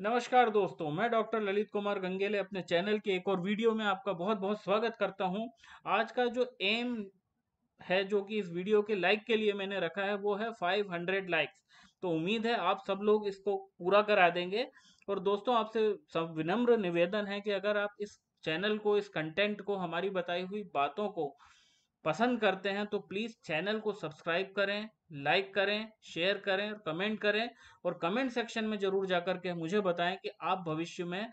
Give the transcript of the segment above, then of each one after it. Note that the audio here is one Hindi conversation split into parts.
नमस्कार दोस्तों मैं डॉक्टर ललित कुमार गंगेले अपने चैनल के एक और वीडियो में आपका बहुत बहुत स्वागत करता हूं आज का जो एम है जो कि इस वीडियो के लाइक के लिए मैंने रखा है वो है 500 लाइक्स तो उम्मीद है आप सब लोग इसको पूरा करा देंगे और दोस्तों आपसे सब विनम्र निवेदन है कि अगर आप इस चैनल को इस कंटेंट को हमारी बताई हुई बातों को पसंद करते हैं तो प्लीज़ चैनल को सब्सक्राइब करें लाइक करें शेयर करें और कमेंट करें और कमेंट सेक्शन में जरूर जाकर के मुझे बताएं कि आप भविष्य में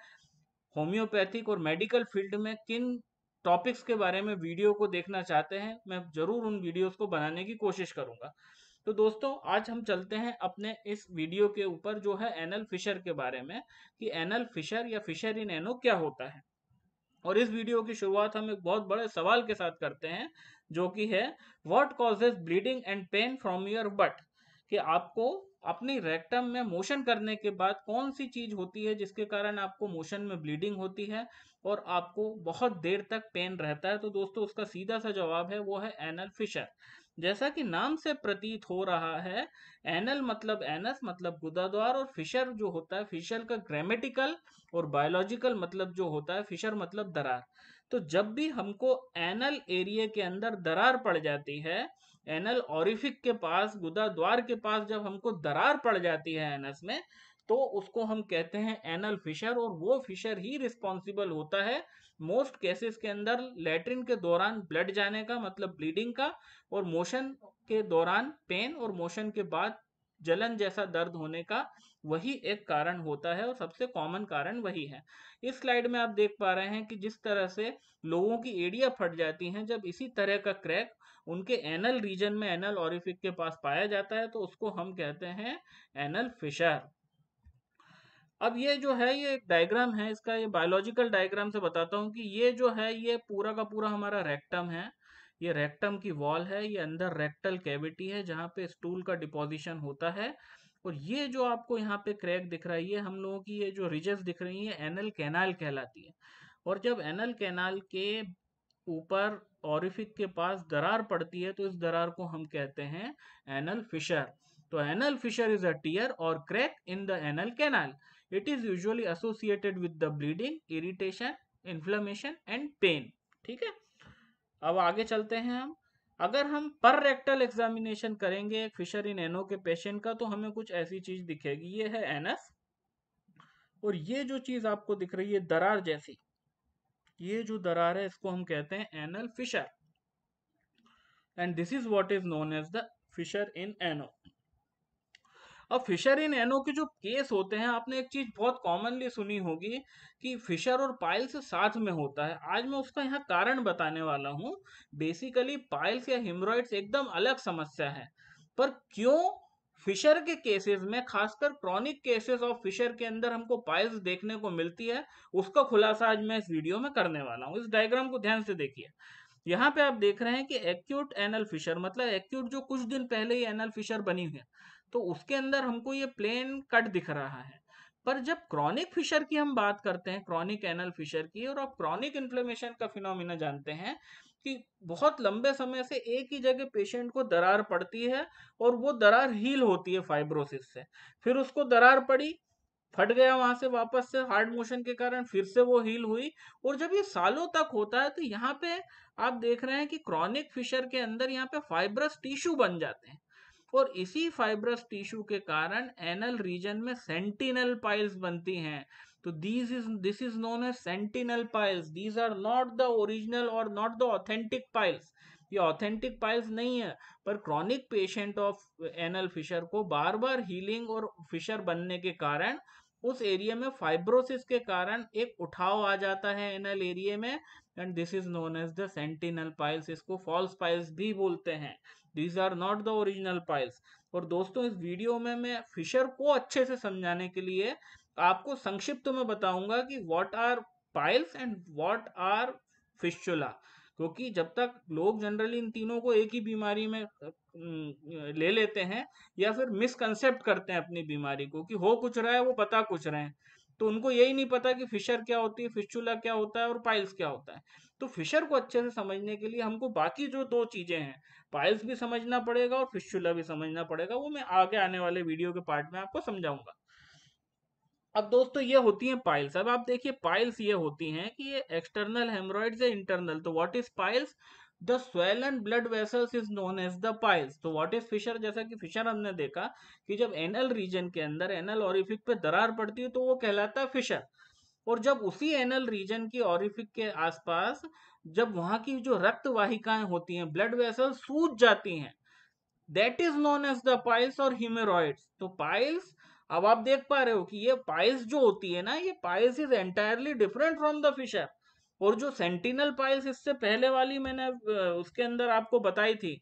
होम्योपैथिक और मेडिकल फील्ड में किन टॉपिक्स के बारे में वीडियो को देखना चाहते हैं मैं जरूर उन वीडियोस को बनाने की कोशिश करूंगा तो दोस्तों आज हम चलते हैं अपने इस वीडियो के ऊपर जो है एनल फिशर के बारे में कि एनल फिशर या फिशर इन एनो क्या होता है और इस वीडियो की शुरुआत हम एक बहुत बड़े सवाल के साथ करते हैं जो कि है what causes bleeding and pain from your butt कि आपको अपनी रेक्टम में मोशन करने के बाद कौन सी चीज होती है जिसके कारण आपको मोशन में ब्लीडिंग होती है और आपको बहुत देर तक पेन रहता है तो दोस्तों उसका सीधा सा जवाब है वो है एनल फिशर जैसा कि नाम से प्रतीत हो रहा है एनल मतलब एनस मतलब गुदा द्वार और फिशर जो होता है फिशर का ग्रामेटिकल और बायोलॉजिकल मतलब जो होता है फिशर मतलब दरार तो जब भी हमको एनल एरिया के अंदर दरार पड़ जाती है एनल ऑरिफिक के पास गुदा द्वार के पास जब हमको दरार पड़ जाती है एनस में तो उसको हम कहते हैं एनल फिशर और वो फिशर ही रिस्पॉन्सिबल होता है मोस्ट केसेस के अंदर लेटरिन के दौरान ब्लड जाने का मतलब ब्लीडिंग का और मोशन के दौरान पेन और मोशन के बाद जलन जैसा दर्द होने का वही एक कारण होता है और सबसे कॉमन कारण वही है इस स्लाइड में आप देख पा रहे हैं कि जिस तरह से लोगों की एडिया फट जाती हैं जब इसी तरह का क्रैक उनके एनल रीजन में एनल ऑरिफिक के पास पाया जाता है तो उसको हम कहते हैं एनल फिशर अब ये जो है ये डायग्राम है इसका ये बायोलॉजिकल डायग्राम से बताता हूँ कि ये जो है ये पूरा का पूरा हमारा रेक्टम है ये रेक्टम की वॉल है ये अंदर रेक्टल कैविटी है जहाँ पे स्टूल का डिपोजिशन होता है और ये जो आपको यहाँ पे क्रैक दिख रहा है ये हम लोगों की ये जो रिजेस दिख रही है एनल कैनाल कहलाती है और जब एनल कैनाल के ऊपर ऑरिफिक के पास दरार पड़ती है तो इस दरार को हम कहते हैं एनल फिशर तो anal fissure is a tear or crack in the anal canal it is usually associated with the bleeding irritation inflammation and pain ठीक है अब आगे चलते हैं हम अगर हम पर रेक्टल एग्जामिनेशन करेंगे फिशर इन एनो के पेशेंट का तो हमें कुछ ऐसी चीज दिखेगी ये है एनस और ये जो चीज आपको दिख रही है दरार जैसी ये जो दरार है इसको हम कहते हैं anal fissure and this is what is known as the fissure in ano अब फिशर इन एनो के जो केस होते हैं आपने एक चीज बहुत कॉमनली सुनी होगी कि फिशर और पाइल्स साथ में होता है आज मैं उसका यहाँ कारण बताने वाला हूँ बेसिकली पाइल्स या हिमरॉइड्स एकदम अलग समस्या है पर क्यों फिशर के केसेस में खासकर क्रॉनिक केसेस ऑफ फिशर के अंदर हमको पाइल्स देखने को मिलती है उसका खुलासा आज मैं इस वीडियो में करने वाला हूँ इस डायग्राम को ध्यान से देखिए यहाँ पे आप देख रहे हैं कि एक्यूट एनल फिशर मतलब एक्यूट जो कुछ दिन पहले ही एनल फिशर बनी हुई है तो उसके अंदर हमको ये प्लेन कट दिख रहा है पर जब क्रॉनिक फिशर की हम बात करते हैं क्रॉनिक एनल फिशर की और आप क्रॉनिक इन्फ्लेमेशन का फिनोमिना जानते हैं कि बहुत लंबे समय से एक ही जगह पेशेंट को दरार पड़ती है और वो दरार हील होती है फाइब्रोसिस से फिर उसको दरार पड़ी फट गया वहां से वापस से हार्ड मोशन के कारण फिर से वो हील हुई और जब ये सालों तक होता है तो यहाँ पे आप देख रहे हैं कि क्रॉनिक फिशर के अंदर यहाँ पे फाइब्रस टिश्यू बन जाते हैं और इसी फाइब्रस टिश्यू के कारण एनल रीजन में सेंटिनल पाइल्स बनती हैं तो these is this is known as sentinel piles these are not the original or not the authentic piles ये ऑथेंटिक पाइल्स नहीं है पर chronic patient of anal fissure को बार बार हीलिंग और फिशर बनने के कारण उस एरिया में फाइब्रोसिस के कारण एक उठाव आ जाता है एनल एरिया में and this is known as the sentinel piles इसको फॉल्स पाइल्स भी बोलते हैं these are not the original piles और दोस्तों इस वीडियो में मैं फिशर को अच्छे से समझाने के लिए आपको संक्षिप्त में बताऊंगा कि what are piles and what are fistula क्योंकि जब तक लोग जनरली इन तीनों को एक ही बीमारी में ले लेते हैं या फिर मिसकंसेप्ट करते हैं अपनी बीमारी को कि हो कुछ रहा है वो पता कुछ रहे हैं तो उनको यही नहीं पता कि फिशर क्या होती है फिशुला क्या होता है और पाइल्स क्या होता है तो फिशर को अच्छे से समझने के लिए हमको बाकी जो दो चीज़ें हैं पाइल्स भी समझना पड़ेगा और फिशुला भी समझना पड़ेगा वो मैं आगे आने वाले वीडियो के पार्ट में आपको समझाऊंगा अब दोस्तों ये होती हैं पाइल्स अब आप देखिए पाइल्स ये होती हैं कि ये एक्सटर्नल हेमरॉइड या इंटरनल तो what is piles the swell and blood vessels is known as the piles तो व्हाट इज फिशर जैसा कि फिशर हमने देखा कि जब एनल रीजन के अंदर एनल ऑरिफिक पे दरार पड़ती है तो वो कहलाता है फिशर और जब उसी एनल रीजन की ऑरिफिक के आसपास जब वहां की जो रक्त वाहिकाएं होती हैं ब्लड वेसल सूज जाती हैं that is known as the piles or haemorrhoids तो पाइल्स अब आप देख पा रहे हो कि ये पाइल्स जो होती है ना ये piles is entirely different from the fissure और जो सेंटिनल पाइल्स इससे पहले वाली मैंने उसके अंदर आपको बताई थी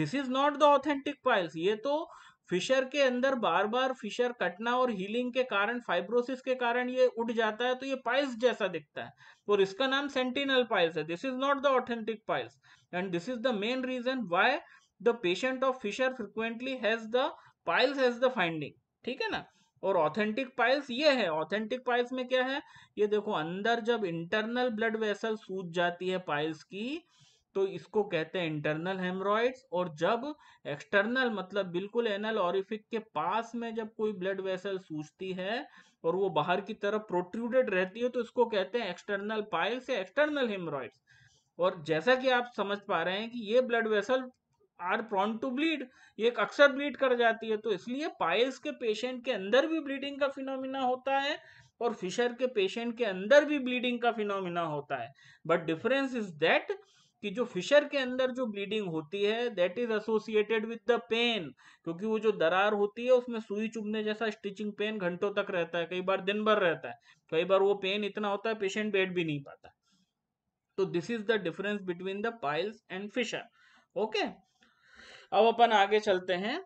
this is not the authentic piles ये तो फिशर के अंदर बार बार फिशर कटना और हीलिंग के कारण फाइब्रोसिस के कारण ये उठ जाता है तो ये पाइल्स जैसा दिखता है और इसका नाम सेंटिनल पाइल्स है this is not the authentic piles and this is the main reason why the patient of fissure frequently has the piles has the finding ठीक है ना और ऑथेंटिक पाइल्स ये है ऑथेंटिक पाइल्स में क्या है ये देखो अंदर जब इंटरनल ब्लड वेसल सूज जाती है पाइल्स की तो इसको कहते हैं इंटरनल हेमरॉइड्स और जब एक्सटर्नल मतलब बिल्कुल एनल ऑरिफिक के पास में जब कोई ब्लड वेसल सूझती है और वो बाहर की तरफ प्रोट्रूडेड रहती है तो इसको कहते हैं एक्सटर्नल पाइल्स या एक्सटर्नल हेमरॉइड्स और जैसा कि आप समझ पा रहे हैं कि ये blood vessel are prone to bleed ये अक्सर ब्लीड कर जाती है तो इसलिए पाइल्स के पेशेंट के अंदर भी ब्लीडिंग का फिनोमिना होता है और फिशर के पेशेंट के अंदर भी ब्लीडिंग का फिनोमिना होता है बट डिफरेंस इज दैट कि जो फिशर के अंदर जो ब्लीडिंग होती है that is associated with the pain क्योंकि वो जो दरार होती है उसमें सुई चुभने जैसा स्टिचिंग पेन घंटों तक रहता है कई बार दिन भर रहता है कई बार वो पेन इतना होता है पेशेंट बैठ भी नहीं पाता तो this is the difference between the piles and fissure okay अब अपन आगे चलते हैं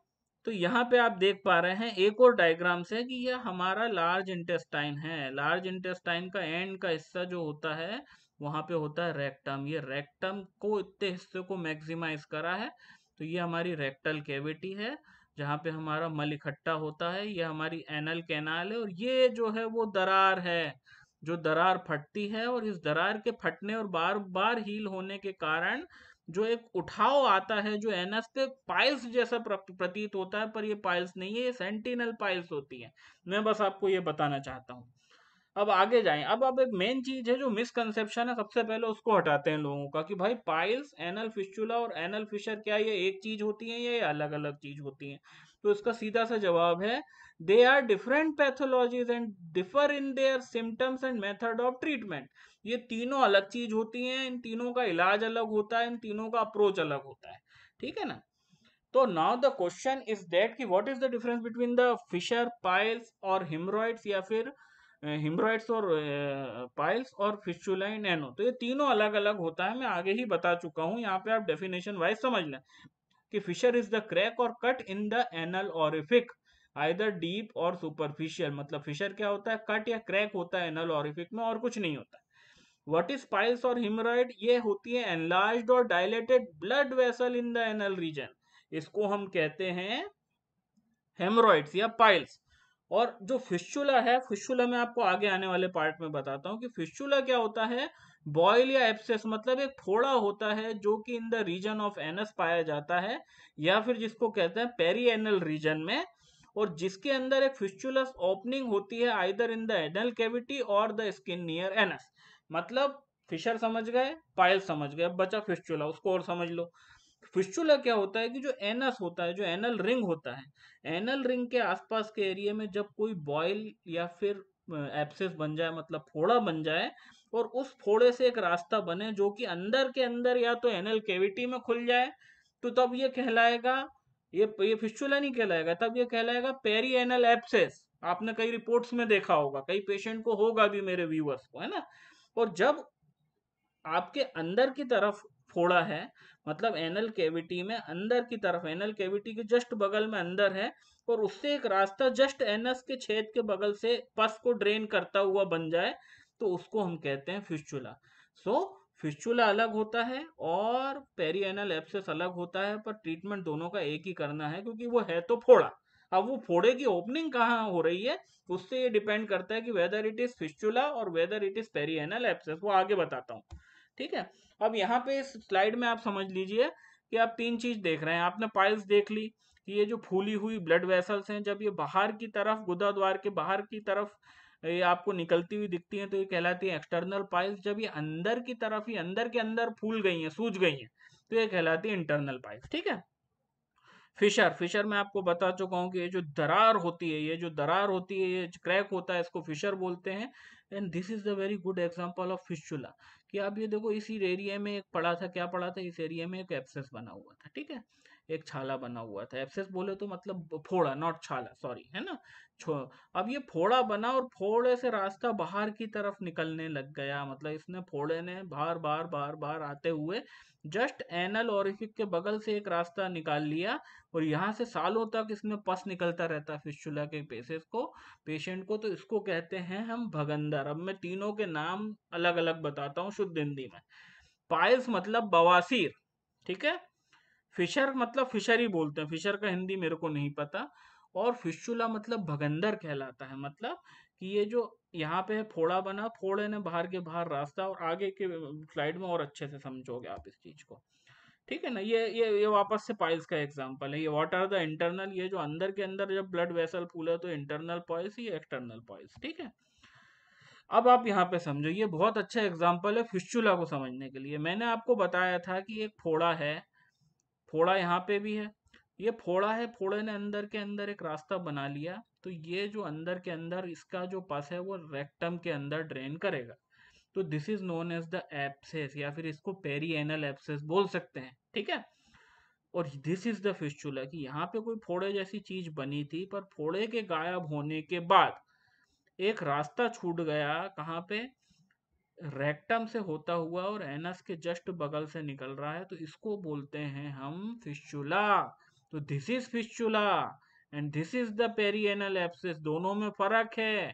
तो यहाँ पे आप देख पा रहे हैं एक और डायग्राम से कि यह हमारा लार्ज इंटेस्टाइन है लार्ज इंटेस्टाइन का एंड का हिस्सा जो होता है वहां पे होता है रेक्टम ये रेक्टम को इतने हिस्से को मैक्सिमाइज करा है तो ये हमारी रेक्टल कैविटी है जहाँ पे हमारा मल इकट्ठा होता है ये हमारी एनल कैनाल है और ये जो है वो दरार है जो दरार फटती है और इस दरार के फटने और बार बार हील होने के कारण जो एक उठाव आता है जो एनस पे पाइल्स जैसा प्रतीत होता है पर ये पाइल्स नहीं है ये सेंटिनल पाइल्स होती है मैं बस आपको ये बताना चाहता हूँ अब आगे जाएं अब अब एक मेन चीज है जो मिसकंसेप्शन है सबसे पहले उसको हटाते हैं लोगों का कि भाई पाइल्स एनल फिस्चुला और एनल फिशर क्या ये एक चीज होती है या ये अलग अलग चीज होती है तो इसका सीधा सा जवाब है they are different pathologies and differ in their symptoms and method of treatment ये तीनों अलग चीज होती हैं इन तीनों का इलाज अलग होता है इन तीनों का अप्रोच अलग होता है ठीक है ना तो now the question is that कि what is the difference between the fissure piles or haemorrhoids या फिर हिमरॉइड्स और पाइल्स और फिस्चुलाइन एनो तो ये तीनों अलग अलग होता है मैं आगे ही बता चुका हूँ यहाँ पे आप डेफिनेशन वाइज समझ लें कि fissure is the crack or cut in the anal or either deep or superficial मतलब फिशर क्या होता है कट या क्रैक होता है एनल ऑरिफिक में और कुछ नहीं होता वट इज पाइल्स और हिमराइड ये होती है enlarge or dilated blood vessel in the anal region इसको हम कहते हैं हेमरॉइड्स या पाइल्स और जो फिशुला है फिशुला में आपको आगे आने वाले पार्ट में बताता हूँ कि फिशुला क्या होता है बॉयल या एप्सेस मतलब एक फोड़ा होता है जो कि in the region of anus पाया जाता है या फिर जिसको कहते हैं पेरी एनल रीजन में और जिसके अंदर एक फिशुलस ओपनिंग होती है either in the anal cavity or the skin near anus मतलब फिशर समझ गए पायल समझ गए बचा फिशुला उसको और समझ लो फिस्चुला क्या होता है कि जो एनस होता है जो एनल रिंग होता है एनल रिंग के आसपास के एरिया में जब कोई बॉयल या फिर एप्सेस बन जाए मतलब फोड़ा बन जाए और उस फोड़े से एक रास्ता बने जो कि अंदर के अंदर या तो एनल कैविटी में खुल जाए तो तब ये कहलाएगा ये ये फिस्चुला नहीं कहलाएगा तब ये कहलाएगा पेरी एनल एप्सेस आपने कई रिपोर्ट्स में देखा होगा कई पेशेंट को होगा भी मेरे व्यूअर्स को है ना और जब आपके अंदर की तरफ फोड़ा है मतलब एनल कैविटी में अंदर की तरफ एनल कैविटी के जस्ट बगल में अंदर है और उससे एक रास्ता जस्ट एनस के छेद के बगल से पस को ड्रेन करता हुआ बन जाए तो उसको हम कहते हैं फिस्चुला सो so, फिस्चुला अलग होता है और पेरी एनल एप्सेस अलग होता है पर ट्रीटमेंट दोनों का एक ही करना है क्योंकि वो है तो फोड़ा अब वो फोड़े की ओपनिंग कहाँ हो रही है उससे ये डिपेंड करता है कि whether it is fistula or whether it is peri anal abscess वो आगे बताता हूँ ठीक है अब यहाँ पे इस स्लाइड में आप समझ लीजिए कि आप तीन चीज देख रहे हैं आपने पाइल्स देख ली कि ये जो फूली हुई ब्लड वेसल्स हैं जब ये बाहर की तरफ गुदा द्वार के बाहर की तरफ ये आपको निकलती हुई दिखती हैं तो ये कहलाती है एक्सटर्नल पाइल्स जब ये अंदर की तरफ ही अंदर के अंदर फूल गई हैं सूज गई हैं तो ये कहलाती है इंटरनल पाइल्स ठीक है फिशर फिशर मैं आपको बता चुका हूँ कि ये जो दरार होती है ये जो दरार होती है ये क्रैक होता है इसको फिशर बोलते हैं and this is the very good example of fistula कि आप ये देखो इस एरिया में एक पड़ा था क्या पड़ा था इस एरिया में एक एप्सेस बना हुआ था ठीक है एक छाला बना हुआ था एब्सेस बोले तो मतलब फोड़ा नॉट छाला सॉरी है ना अब ये फोड़ा बना और फोड़े से रास्ता बाहर की तरफ निकलने लग गया मतलब इसने फोड़े ने बार बार बार बार आते हुए जस्ट एनल ओरिफिक के बगल से एक रास्ता निकाल लिया और यहाँ से सालों तक इसमें पस निकलता रहता है के पेशेस को पेशेंट को तो इसको कहते हैं हम भगंदर अब मैं तीनों के नाम अलग अलग बताता हूँ शुद्ध हिंदी में पायल्स मतलब बवासीर ठीक है फिशर मतलब फिशर ही बोलते हैं फिशर का हिंदी मेरे को नहीं पता और फिशुला मतलब भगंदर कहलाता है मतलब कि ये जो यहाँ पे है फोड़ा बना फोड़े ने बाहर के बाहर रास्ता और आगे के स्लाइड में और अच्छे से समझोगे आप इस चीज को ठीक है ना ये ये ये वापस से पाइल्स का एग्जाम्पल है ये वॉट आर द इंटरनल ये जो अंदर के अंदर जब ब्लड वेसल है तो इंटरनल पॉइल्स ये एक्सटर्नल पॉइल्स ठीक है अब आप यहाँ पे समझो ये बहुत अच्छा एग्जाम्पल है फिशुला को समझने के लिए मैंने आपको बताया था कि एक फोड़ा है फोड़ा यहाँ पे भी है ये फोड़ा है फोड़े ने अंदर के अंदर एक रास्ता बना लिया तो ये जो अंदर के अंदर इसका जो पस है वो रेक्टम के अंदर ड्रेन करेगा तो this is known as the abscess या फिर इसको पेरी एनल एप्सेस बोल सकते हैं ठीक है और दिस इज द फिस्चुला कि यहाँ पे कोई फोड़े जैसी चीज बनी थी पर फोड़े के गायब होने के बाद एक रास्ता छूट गया कहाँ पे रेक्टम से होता हुआ और एनस के जस्ट बगल से निकल रहा है तो इसको बोलते हैं हम फिस्चुला तो this is fistula and this is the anal abscess दोनों में फर्क है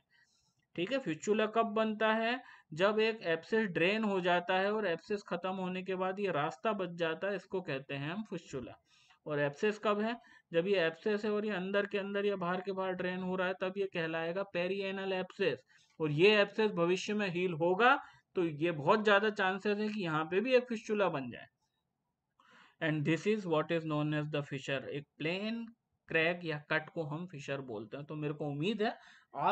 ठीक है फिस्चुला कब बनता है जब एक एप्सिस ड्रेन हो जाता है और एप्सिस खत्म होने के बाद ये रास्ता बच जाता है इसको कहते हैं हम फिस्चुला और एप्सिस कब है जब ये एप्सिस है और ये अंदर के अंदर या बाहर के बाहर ड्रेन हो रहा है तब ये कहलाएगा पेरी एनल एप्सिस और ये एप्सिस भविष्य में हील होगा तो ये बहुत ज़्यादा चांसेस है कि यहाँ पे भी एक फिस्चुला बन जाए and this is what is known as the fissure एक प्लेन क्रैक या कट को हम फिशर बोलते हैं तो मेरे को उम्मीद है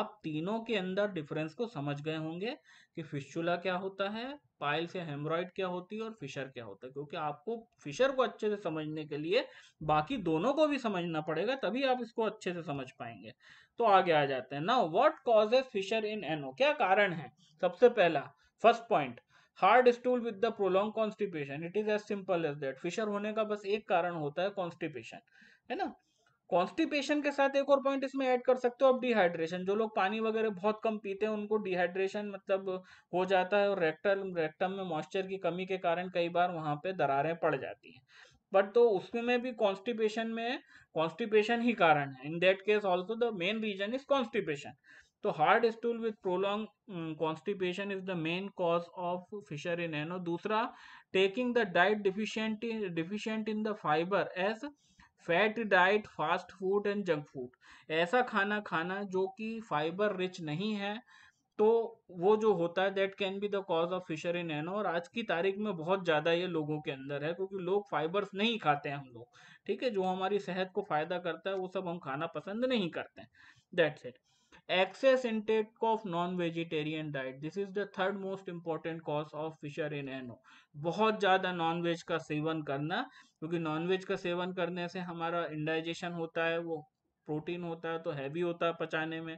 आप तीनों के अंदर डिफरेंस को समझ गए होंगे कि फिशुला क्या होता है पाइल से हेमरॉइड क्या होती है और फिशर क्या होता है क्योंकि आपको फिशर को अच्छे से समझने के लिए बाकी दोनों को भी समझना पड़ेगा तभी आप इसको अच्छे से समझ पाएंगे तो आगे आ जाते हैं ना what causes fissure in ano क्या कारण है सबसे पहला first point hard stool with the prolong constipation it is as simple as that fissure होने का बस एक कारण होता है कॉन्स्टिपेशन है ना कॉन्स्टिपेशन के साथ एक और पॉइंट इसमें ऐड कर सकते हो आप डिहाइड्रेशन जो लोग पानी वगैरह बहुत कम पीते हैं उनको डिहाइड्रेशन मतलब हो जाता है और रेक्टल रेक्टम में मॉइस्चर की कमी के कारण कई बार वहां पे दरारें पड़ जाती हैं बट तो उसमें भी कॉन्स्टिपेशन में कॉन्स्टिपेशन ही कारण है in that case also the main reason is constipation तो hard stool with prolong constipation is the main cause of fissure in ano दूसरा taking the diet deficient deficient in the fibre as fat diet fast food and junk food ऐसा खाना खाना जो कि फाइबर रिच नहीं है तो वो जो होता है that can be the cause of fissure in ano और आज की तारीख में बहुत ज़्यादा ये लोगों के अंदर है क्योंकि लोग फाइबर्स नहीं खाते हैं हम लोग ठीक है जो हमारी सेहत को फ़ायदा करता है वो सब हम खाना पसंद नहीं करते हैं that's it excess intake of non vegetarian diet this is the third most important cause of fissure in ano बहुत ज़्यादा नॉनवेज का सेवन करना क्योंकि नॉनवेज का सेवन करने से हमारा इंडाइजेशन होता है वो प्रोटीन होता है तो हैवी होता है पचाने में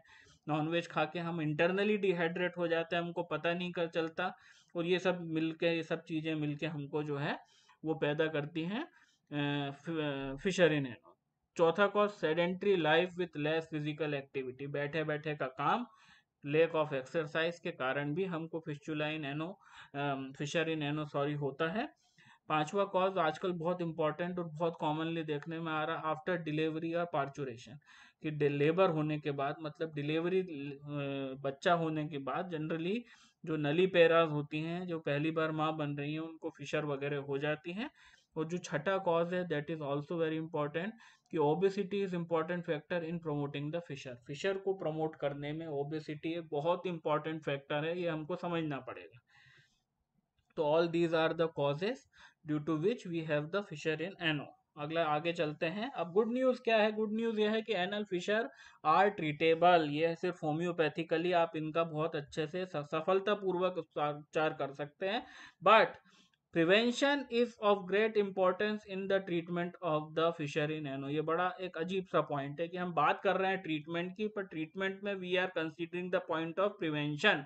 नॉनवेज खा के हम इंटरनली डिहाइड्रेट हो जाते हैं हमको पता नहीं कर चलता और ये सब मिलके ये सब चीज़ें मिलके हमको जो है वो पैदा करती हैं फिशर इन एनो चौथा cause sedentary life with less physical activity बैठे बैठे का काम लेक ऑफ एक्सरसाइज के कारण भी हमको fistula ano fissure in ano sorry होता है पांचवा कॉज आजकल बहुत इंपॉर्टेंट और बहुत कॉमनली देखने में आ रहा आफ्टर डिलीवरी और पार्चुरेशन कि लेबर होने के बाद मतलब डिलीवरी बच्चा होने के बाद जनरली जो नली पैराज होती हैं जो पहली बार माँ बन रही हैं उनको फिशर वगैरह हो जाती हैं और जो छठा कॉज है that is also very important कि obesity is important factor in promoting the fissure fissure को प्रमोट करने में ओबेसिटी एक बहुत इंपॉर्टेंट फैक्टर है ये हमको समझना पड़ेगा तो all these are the causes due to which we have the fissure in ano अगला आगे चलते हैं अब गुड न्यूज़ क्या है गुड न्यूज़ यह है कि एनल फिशर आर ट्रीटेबल ये सिर्फ होम्योपैथिकली आप इनका बहुत अच्छे से सफलतापूर्वक उपचार कर सकते हैं but prevention is of great importance in the treatment of the fissure in ano ये बड़ा एक अजीब सा पॉइंट है कि हम बात कर रहे हैं ट्रीटमेंट की पर ट्रीटमेंट में we are considering the point of prevention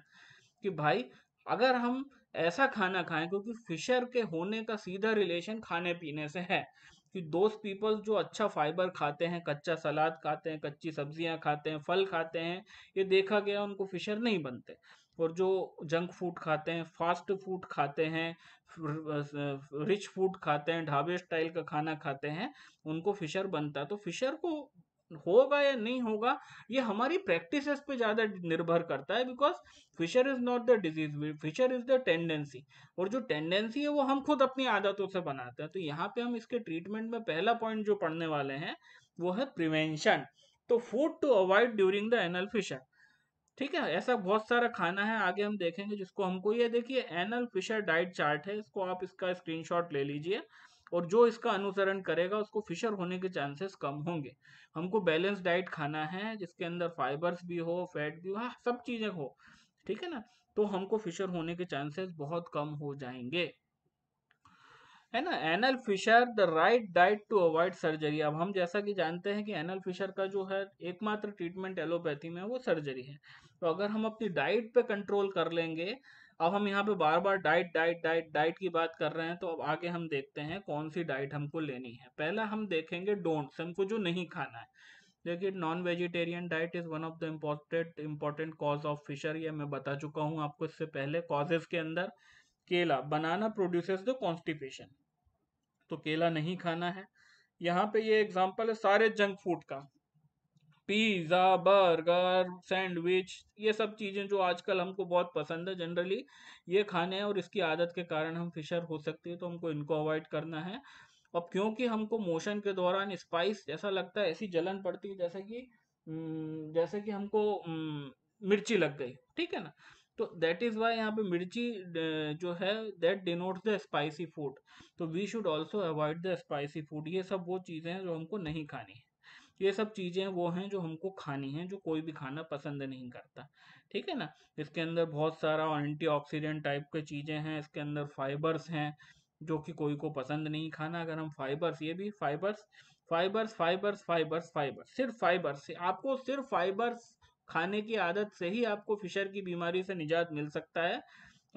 कि भाई अगर हम ऐसा खाना खाएं क्योंकि फिशर के होने का सीधा रिलेशन खाने पीने से है कि दोस्त पीपल जो अच्छा फाइबर खाते हैं कच्चा सलाद खाते हैं कच्ची सब्जियां खाते हैं फल खाते हैं ये देखा गया उनको फिशर नहीं बनते और जो जंक फूड खाते हैं फास्ट फूड खाते हैं रिच फूड खाते हैं ढाबे स्टाइल का खाना खाते हैं उनको फिशर बनता है तो फिशर को होगा या नहीं होगा ये हमारी प्रैक्टिस पे ज़्यादा निर्भर करता है because fissure is not the disease fissure is the tendency और जो टेंडेंसी है वो हम खुद अपनी आदतों से बनाते हैं तो यहाँ पे हम इसके ट्रीटमेंट में पहला पॉइंट जो पढ़ने वाले हैं वो है प्रिवेंशन तो food to avoid during the anal fissure ठीक है ऐसा बहुत सारा खाना है आगे हम देखेंगे जिसको हमको ये देखिए एनल फिशर डाइट चार्ट है इसको आप इसका स्क्रीनशॉट ले लीजिए और जो इसका अनुसरण करेगा उसको फिशर होने के चांसेस कम होंगे हमको बैलेंस डाइट खाना है जिसके अंदर फाइबर्स भी हो फैट भी हो हाँ, सब चीज़ें हो ठीक है ना तो हमको फिशर होने के चांसेस बहुत कम हो जाएंगे है ना anal fissure the right diet to avoid surgery अब हम जैसा कि जानते हैं कि एनल फिशर का जो है एकमात्र ट्रीटमेंट एलोपैथी में वो सर्जरी है तो अगर हम अपनी डाइट पे कंट्रोल कर लेंगे अब हम यहाँ पे बार बार डाइट डाइट डाइट डाइट की बात कर रहे हैं तो अब आगे हम देखते हैं कौन सी डाइट हमको लेनी है पहला हम देखेंगे डोंट्स हमको जो नहीं खाना है देखिए non vegetarian diet is one of the important important cause of fissure यह मैं बता चुका हूँ आपको इससे पहले कॉजेज के अंदर केला बनाना प्रोड्यूसेस द कॉन्स्टिपेशन तो केला नहीं खाना है यहाँ पे ये एग्जाम्पल है सारे जंक फूड का पिज़्ज़ा बर्गर सैंडविच ये सब चीज़ें जो आजकल हमको बहुत पसंद है जनरली ये खाने हैं और इसकी आदत के कारण हम फिशर हो सकते हैं तो हमको इनको अवॉइड करना है अब क्योंकि हमको मोशन के दौरान स्पाइस जैसा लगता है ऐसी जलन पड़ती है जैसे कि जैसे कि हमको मिर्ची लग गई ठीक है ना तो दैट इज़ वाई यहाँ पे मिर्ची जो है that denotes the spicy food तो we should also avoid the spicy food ये सब वो चीज़ें हैं जो हमको नहीं खानी है तो ये सब चीज़ें वो हैं जो हमको खानी है जो कोई भी खाना पसंद नहीं करता ठीक है ना इसके अंदर बहुत सारा एंटी टाइप के चीज़ें हैं इसके अंदर फाइबर्स हैं जो कि कोई को पसंद नहीं खाना अगर हम फाइबर्स ये भी fibres fibres fibres fibres fibres सिर्फ फाइबर्स से आपको सिर्फ फाइबर्स खाने की आदत से ही आपको फिशर की बीमारी से निजात मिल सकता है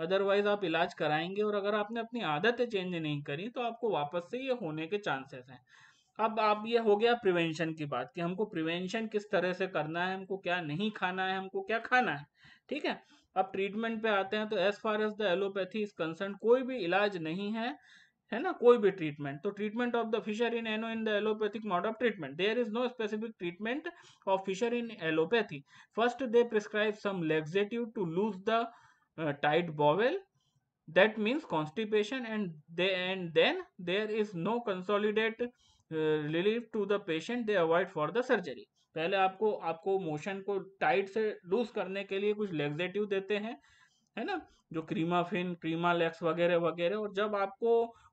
अदरवाइज आप इलाज कराएंगे और अगर आपने अपनी आदतें चेंज नहीं करी तो आपको वापस से ये होने के चांसेस हैं अब आप ये हो गया प्रिवेंशन की बात कि हमको प्रिवेंशन किस तरह से करना है हमको क्या नहीं खाना है हमको क्या खाना है ठीक है अब ट्रीटमेंट पे आते हैं तो as far as the allopathy is concern कोई भी इलाज नहीं है है ना कोई भी ट्रीटमेंट तो treatment of the fissure in ano in the allopathic mode of treatment there is no specific treatment of fissure in allopathy first they prescribe some laxative to loose the tight bowel that means constipation and they and then there is no relief to the patient they avoid for the surgery पहले आपको आपको मोशन को टाइट से लूज करने के लिए कुछ लेग्जेटिव देते हैं है ना जो क्रीमाफिन क्रीमालेक्स वगैरह वगैरह और जब आपको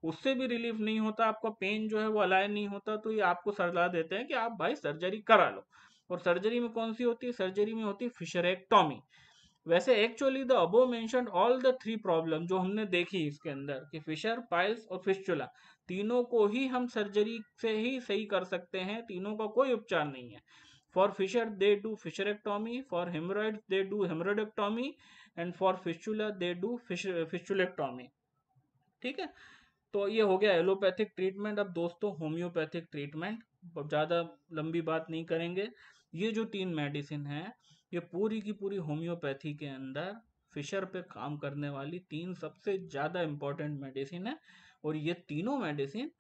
उससे भी रिलीफ नहीं होता आपका पेन जो है वो अलाइन नहीं होता तो ये आपको सलाह देते हैं कि आप भाई सर्जरी करा लो और सर्जरी में कौन सी होती है सर्जरी में होती है फिशरेक्टॉमी वैसे actually the above mention all the three problem जो हमने देखी इसके अंदर कि फिशर पाइल्स और फिस्चुला तीनों को ही हम सर्जरी से ही सही कर सकते हैं तीनों का कोई उपचार नहीं है for fissure they do fissurectomy for haemorrhoid they do haemorrhoidectomy and for fistula they do fistulectomy ठीक है तो ये हो गया एलोपैथिक ट्रीटमेंट अब दोस्तों होम्योपैथिक ट्रीटमेंट अब ज़्यादा लंबी बात नहीं करेंगे ये जो तीन मेडिसिन है ये पूरी की पूरी होम्योपैथी के अंदर फिशर पे काम करने वाली तीन सबसे ज़्यादा इम्पॉर्टेंट मेडिसिन है और ये तीनों मेडिसिन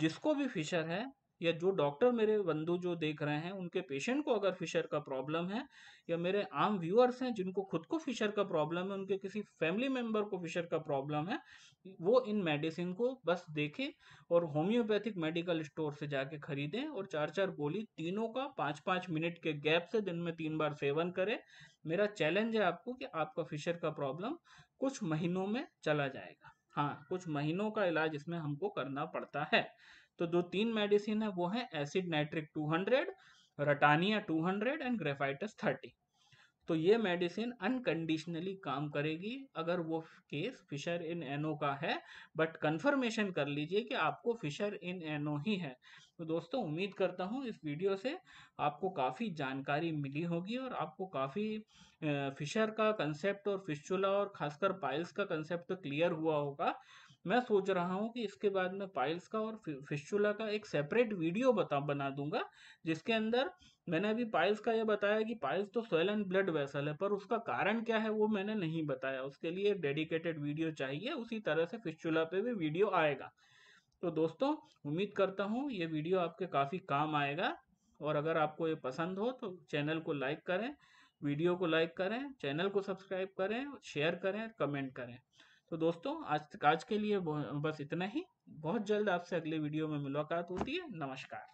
जिसको भी फिशर है या जो डॉक्टर मेरे बंधु जो देख रहे हैं उनके पेशेंट को अगर फिशर का प्रॉब्लम है या मेरे आम व्यूअर्स हैं जिनको खुद को फिशर का प्रॉब्लम है उनके किसी फैमिली मेंबर को फिशर का प्रॉब्लम है वो इन मेडिसिन को बस देखें और होम्योपैथिक मेडिकल स्टोर से जाके खरीदें और चार चार गोली तीनों का पाँच पाँच मिनट के गैप से दिन में तीन बार सेवन करें मेरा चैलेंज है आपको कि आपका फिशर का प्रॉब्लम कुछ महीनों में चला जाएगा हाँ कुछ महीनों का इलाज इसमें हमको करना पड़ता है तो जो तीन मेडिसिन है वो है acid nitric 200 ratanhia 200 and graphites 30 तो ये मेडिसिन अनकंडीशनली काम करेगी अगर वो केस फिशर इन एनो का है बट कंफर्मेशन कर लीजिए कि आपको फिशर इन एनो ही है तो दोस्तों उम्मीद करता हूँ इस वीडियो से आपको काफ़ी जानकारी मिली होगी और आपको काफ़ी फिशर का कंसेप्ट और फिशुला और खासकर पाइल्स का कंसेप्ट क्लियर तो हुआ होगा मैं सोच रहा हूँ कि इसके बाद मैं पाइल्स का और फिशुला का एक सेपरेट वीडियो बता बना दूंगा जिसके अंदर मैंने अभी पाइल्स का ये बताया कि पाइल्स तो सोयल एंड ब्लड वेसल है पर उसका कारण क्या है वो मैंने नहीं बताया उसके लिए एक डेडिकेटेड वीडियो चाहिए उसी तरह से फिस्चुला पे भी वीडियो आएगा तो दोस्तों उम्मीद करता हूँ ये वीडियो आपके काफ़ी काम आएगा और अगर आपको ये पसंद हो तो चैनल को लाइक करें वीडियो को लाइक करें चैनल को सब्सक्राइब करें शेयर करें कमेंट करें तो दोस्तों आज आज के लिए बस इतना ही बहुत जल्द आपसे अगले वीडियो में मुलाकात होती है नमस्कार